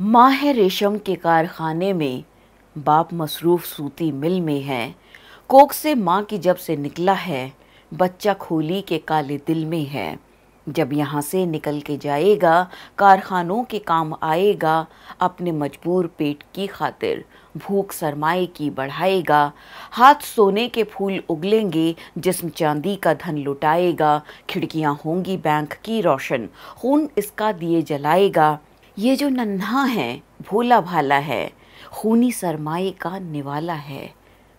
माह रेशम के कारखाने में बाप मसरूफ़ सूती मिल में है कोक से माँ की जब से निकला है बच्चा खोली के काले दिल में है जब यहाँ से निकल के जाएगा कारखानों के काम आएगा अपने मजबूर पेट की खातिर भूख सरमाए की बढ़ाएगा हाथ सोने के फूल उगलेंगे जिसम चांदी का धन लुटाएगा खिड़कियाँ होंगी बैंक की रोशन खून इसका दिए जलाएगा ये जो नन्हा है भोला भाला है खूनी सरमाए का निवाला है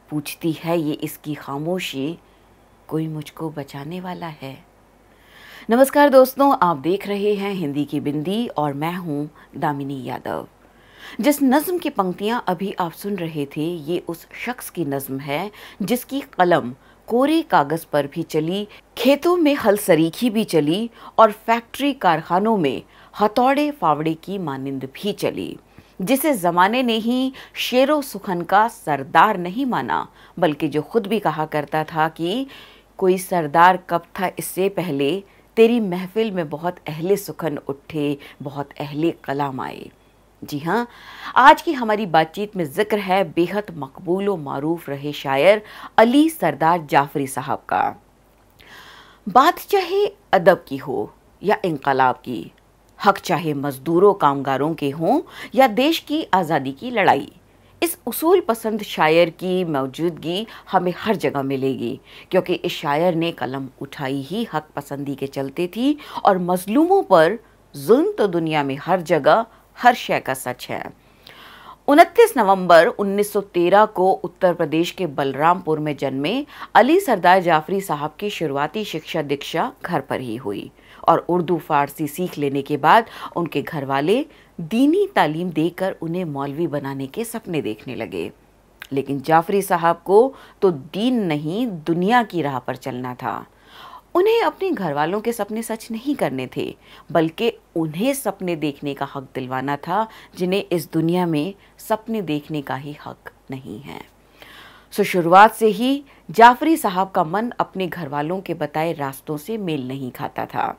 पूछती है ये इसकी खामोशी कोई मुझको बचाने वाला है नमस्कार दोस्तों आप देख रहे हैं हिंदी की बिंदी और मैं हूँ दामिनी यादव जिस नज़म की पंक्तियाँ अभी आप सुन रहे थे ये उस शख्स की नज़म है जिसकी कलम कोरे कागज़ पर भी चली खेतों में हल सरीखी भी चली और फैक्ट्री कारखानों में हथौड़े फावड़े की मानिंद भी चली जिसे ज़माने ने ही शेर सुखन का सरदार नहीं माना बल्कि जो खुद भी कहा करता था कि कोई सरदार कब था इससे पहले तेरी महफिल में बहुत अहले सुखन उठे बहुत अहले कलाम आए जी हाँ आज की हमारी बातचीत में जिक्र है बेहद मकबूल व मरूफ रहे शायर अली सरदार जाफरी साहब का बात चाहे अदब की हो या इनकलाब की हक चाहे मजदूरों कामगारों के हों या देश की आज़ादी की लड़ाई इस उसूल पसंद शायर की मौजूदगी हमें हर जगह मिलेगी क्योंकि इस शायर ने कलम उठाई ही हक पसंदी के चलते थी और मजलूमों पर जुल्म तो दुनिया में हर जगह हर शय का सच है 29 नवंबर 1913 को उत्तर प्रदेश के बलरामपुर में जन्मे अली सरदार जाफरी साहब की शुरुआती शिक्षा दीक्षा घर पर ही हुई और उर्दू फारसी सीख लेने के बाद उनके घर वाले दीनी तालीम देकर उन्हें मौलवी बनाने के सपने देखने लगे लेकिन जाफरी साहब को तो दीन नहीं दुनिया की राह पर चलना था उन्हें अपने घर वालों के सपने सच नहीं करने थे बल्कि उन्हें सपने देखने का हक दिलवाना था जिन्हें इस दुनिया में सपने देखने का ही हक नहीं है सो शुरुआत से ही जाफरी साहब का मन अपने घर वालों के बताए रास्तों से मेल नहीं खाता था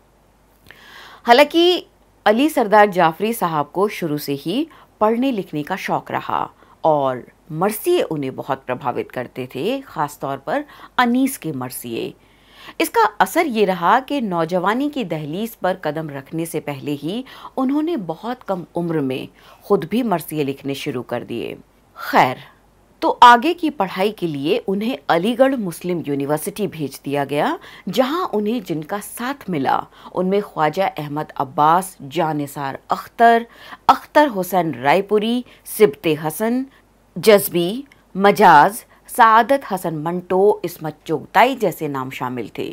हालांकि अली सरदार जाफरी साहब को शुरू से ही पढ़ने लिखने का शौक़ रहा और मरसिए उन्हें बहुत प्रभावित करते थे ख़ास तौर पर अनीस के मरसिए इसका असर ये रहा कि नौजवानी की दहलीज पर कदम रखने से पहले ही उन्होंने बहुत कम उम्र में ख़ुद भी मरसिए लिखने शुरू कर दिए खैर तो आगे की पढ़ाई के लिए उन्हें अलीगढ़ मुस्लिम यूनिवर्सिटी भेज दिया गया जहां उन्हें जिनका साथ मिला उनमें ख्वाजा अहमद अब्बास जानिसार अख्तर अख्तर हुसैन रायपुरी सिबते हसन जज्बी मजाज सादत हसन मंटो इसमत चोगताई जैसे नाम शामिल थे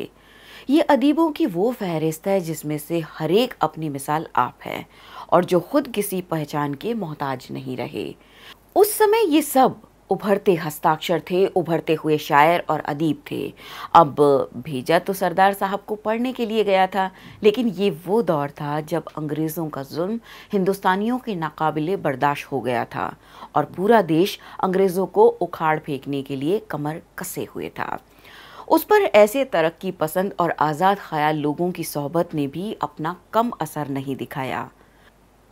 ये अदीबों की वो फहरिस्त है जिसमें से हर एक अपनी मिसाल आप है और जो खुद किसी पहचान के मोहताज नहीं रहे उस समय ये सब उभरते हस्ताक्षर थे उभरते हुए शायर और अदीब थे अब भेजा तो सरदार साहब को पढ़ने के लिए गया था लेकिन ये वो दौर था जब अंग्रेज़ों का जुल्म हिंदुस्तानियों के नाकाबिले बर्दाश्त हो गया था और पूरा देश अंग्रेज़ों को उखाड़ फेंकने के लिए कमर कसे हुए था उस पर ऐसे तरक्की पसंद और आज़ाद ख्याल लोगों की सोहबत ने भी अपना कम असर नहीं दिखाया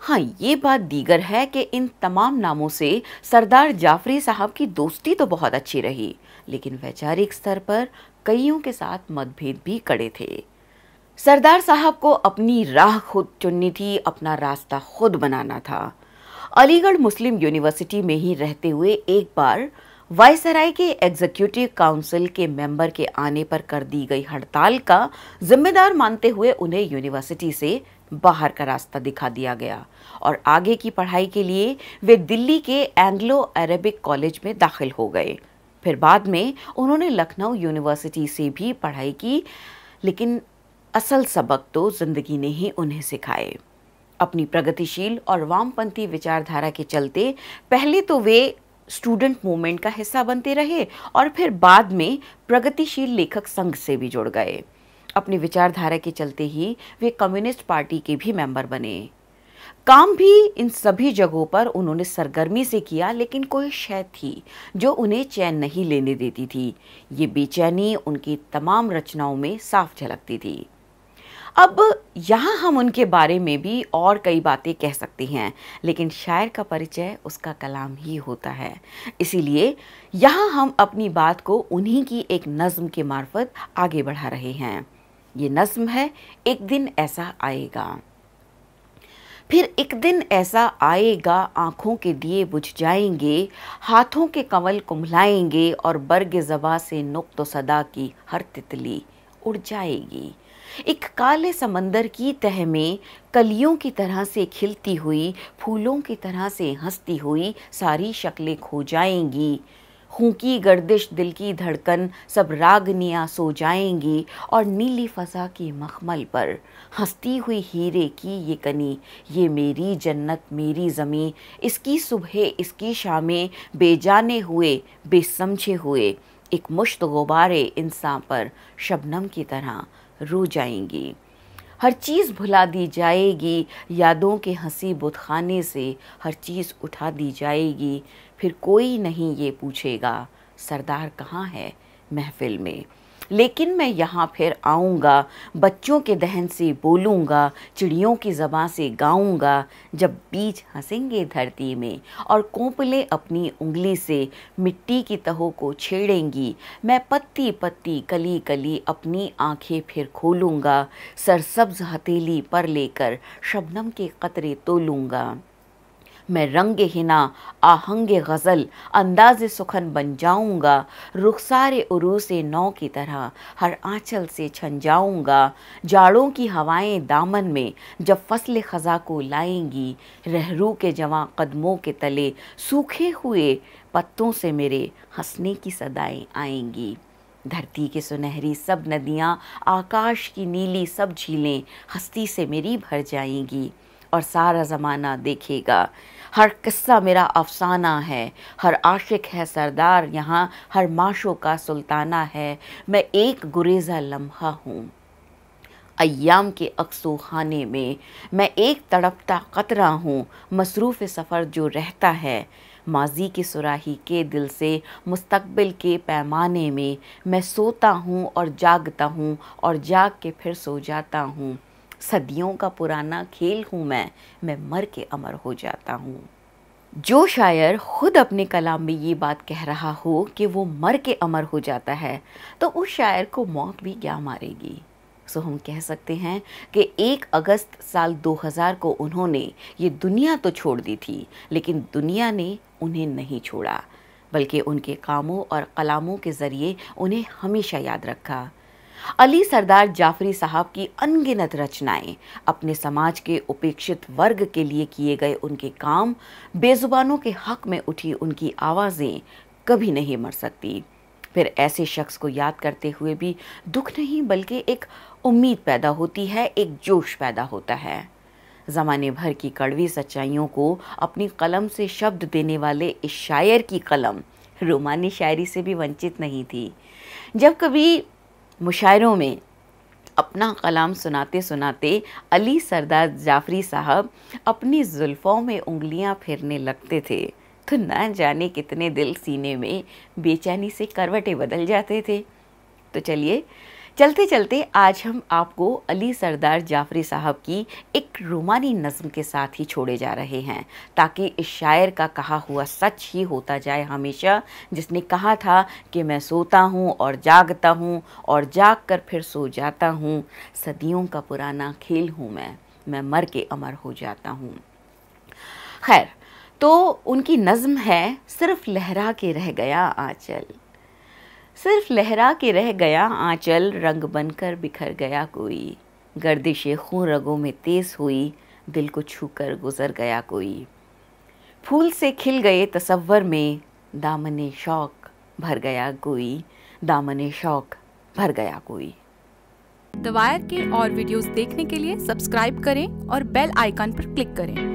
हाँ ये बात दीगर है कि इन तमाम नामों से सरदार जाफरी साहब की दोस्ती तो बहुत अच्छी रही लेकिन वैचारिक स्तर पर कईयों के साथ मतभेद भी कड़े थे सरदार साहब को अपनी राह खुद चुननी थी अपना रास्ता खुद बनाना था अलीगढ़ मुस्लिम यूनिवर्सिटी में ही रहते हुए एक बार वायसराय के एग्जीक्यूटिव काउंसिल के मेंबर के आने पर कर दी गई हड़ताल का जिम्मेदार मानते हुए उन्हें यूनिवर्सिटी से बाहर का रास्ता दिखा दिया गया और आगे की पढ़ाई के लिए वे दिल्ली के एंग्लो अरेबिक कॉलेज में दाखिल हो गए फिर बाद में उन्होंने लखनऊ यूनिवर्सिटी से भी पढ़ाई की लेकिन असल सबक तो ज़िंदगी ने ही उन्हें सिखाए अपनी प्रगतिशील और वामपंथी विचारधारा के चलते पहले तो वे स्टूडेंट मूवमेंट का हिस्सा बनते रहे और फिर बाद में प्रगतिशील लेखक संघ से भी जुड़ गए अपनी विचारधारा के चलते ही वे कम्युनिस्ट पार्टी के भी मेंबर बने काम भी इन सभी जगहों पर उन्होंने सरगर्मी से किया लेकिन कोई शय थी जो उन्हें चैन नहीं लेने देती थी ये बेचैनी उनकी तमाम रचनाओं में साफ झलकती थी अब यहाँ हम उनके बारे में भी और कई बातें कह सकते हैं लेकिन शायर का परिचय उसका कलाम ही होता है इसीलिए यहाँ हम अपनी बात को उन्हीं की एक नज़म के मार्फत आगे बढ़ा रहे हैं ये नज्म है एक दिन ऐसा आएगा फिर एक दिन ऐसा आएगा आँखों के दिए बुझ जाएंगे हाथों के कंवल कुंभलाएंगे और बर्ग जबा से नुक्त सदा की हर तितली उड़ जाएगी एक काले समंदर की तह में कलियों की तरह से खिलती हुई फूलों की तरह से हंसती हुई सारी शक्लें खो जाएंगी खूंकी गर्दिश दिल की धड़कन सब रागनियाँ सो जाएंगी और नीली फसा के मखमल पर हंसती हुई हीरे की ये कनी ये मेरी जन्नत मेरी ज़मीं इसकी सुबह इसकी शामें बेजाने हुए बेसमझे हुए एक मुश्त गुबारे इंसान पर शबनम की तरह रो जाएंगी हर चीज़ भुला दी जाएगी यादों के हंसी बुतखाने से हर चीज़ उठा दी जाएगी फिर कोई नहीं ये पूछेगा सरदार कहाँ है महफिल में लेकिन मैं यहाँ फिर आऊँगा बच्चों के दहन से बोलूँगा चिड़ियों की ज़बाँ से गाऊँगा जब बीज हंसेंगे धरती में और कोंपले अपनी उंगली से मिट्टी की तहों को छेड़ेंगी मैं पत्ती पत्ती कली कली अपनी आंखें फिर खोलूँगा सरसब्ज हथेली पर लेकर शबनम के कतरे तोलूँगा मैं रंग हिना आहंग गज़ल अंदाज सुखन बन जाऊँगा रुखसार उरूस नौ की तरह हर आँचल से छन जाऊँगा जाड़ों की हवाएं दामन में जब फसल ख़ज़ा को लाएंगी रहरू के जवां कदमों के तले सूखे हुए पत्तों से मेरे हंसने की सदाएं आएंगी धरती के सुनहरी सब नदियाँ आकाश की नीली सब झीलें हस्ती से मेरी भर जाएंगी और सारा ज़माना देखेगा हर किस्सा मेरा अफसाना है हर आशिक है सरदार यहाँ हर माशो का सुल्ताना है मैं एक गुरेज़ा लम्हा हूँ अयाम के अक्सो खाने में मैं एक तड़पता कतरा हूँ मसरूफ़ सफ़र जो रहता है माजी की सुराही के दिल से मुस्तबिल के पैमाने में मैं सोता हूँ और जागता हूँ और जाग के फिर सो जाता हूँ सदियों का पुराना खेल हूँ मैं मैं मर के अमर हो जाता हूँ जो शायर खुद अपने कलाम में ये बात कह रहा हो कि वो मर के अमर हो जाता है तो उस शायर को मौत भी क्या मारेगी सो हम कह सकते हैं कि एक अगस्त साल 2000 को उन्होंने ये दुनिया तो छोड़ दी थी लेकिन दुनिया ने उन्हें नहीं छोड़ा बल्कि उनके कामों और कलामों के ज़रिए उन्हें हमेशा याद रखा अली सरदार जाफरी साहब की अनगिनत रचनाएं अपने समाज के उपेक्षित वर्ग के लिए किए गए उनके काम बेजुबानों के हक में उठी उनकी आवाज़ें कभी नहीं मर सकती फिर ऐसे शख्स को याद करते हुए भी दुख नहीं बल्कि एक उम्मीद पैदा होती है एक जोश पैदा होता है ज़माने भर की कड़वी सच्चाइयों को अपनी कलम से शब्द देने वाले इस शायर की कलम रोमानी शायरी से भी वंचित नहीं थी जब कभी मुशायरों में अपना कलाम सुनाते सुनाते अली सरदार जाफरी साहब अपनी जुल्फ़ों में उंगलियां फेरने लगते थे तो न जाने कितने दिल सीने में बेचैनी से करवटें बदल जाते थे तो चलिए चलते चलते आज हम आपको अली सरदार जाफरी साहब की एक रोमानी नज़म के साथ ही छोड़े जा रहे हैं ताकि इस शायर का कहा हुआ सच ही होता जाए हमेशा जिसने कहा था कि मैं सोता हूँ और जागता हूँ और जाग कर फिर सो जाता हूँ सदियों का पुराना खेल हूँ मैं मैं मर के अमर हो जाता हूँ खैर तो उनकी नज़म है सिर्फ लहरा के रह गया आंचल सिर्फ लहरा के रह गया आंचल रंग बनकर बिखर गया कोई गर्दिश खून रगों में तेज हुई दिल को छूकर गुजर गया कोई फूल से खिल गए तसवर में दामन शौक भर गया कोई दामन शौक भर गया कोई दवायर के और वीडियोस देखने के लिए सब्सक्राइब करें और बेल आइकन पर क्लिक करें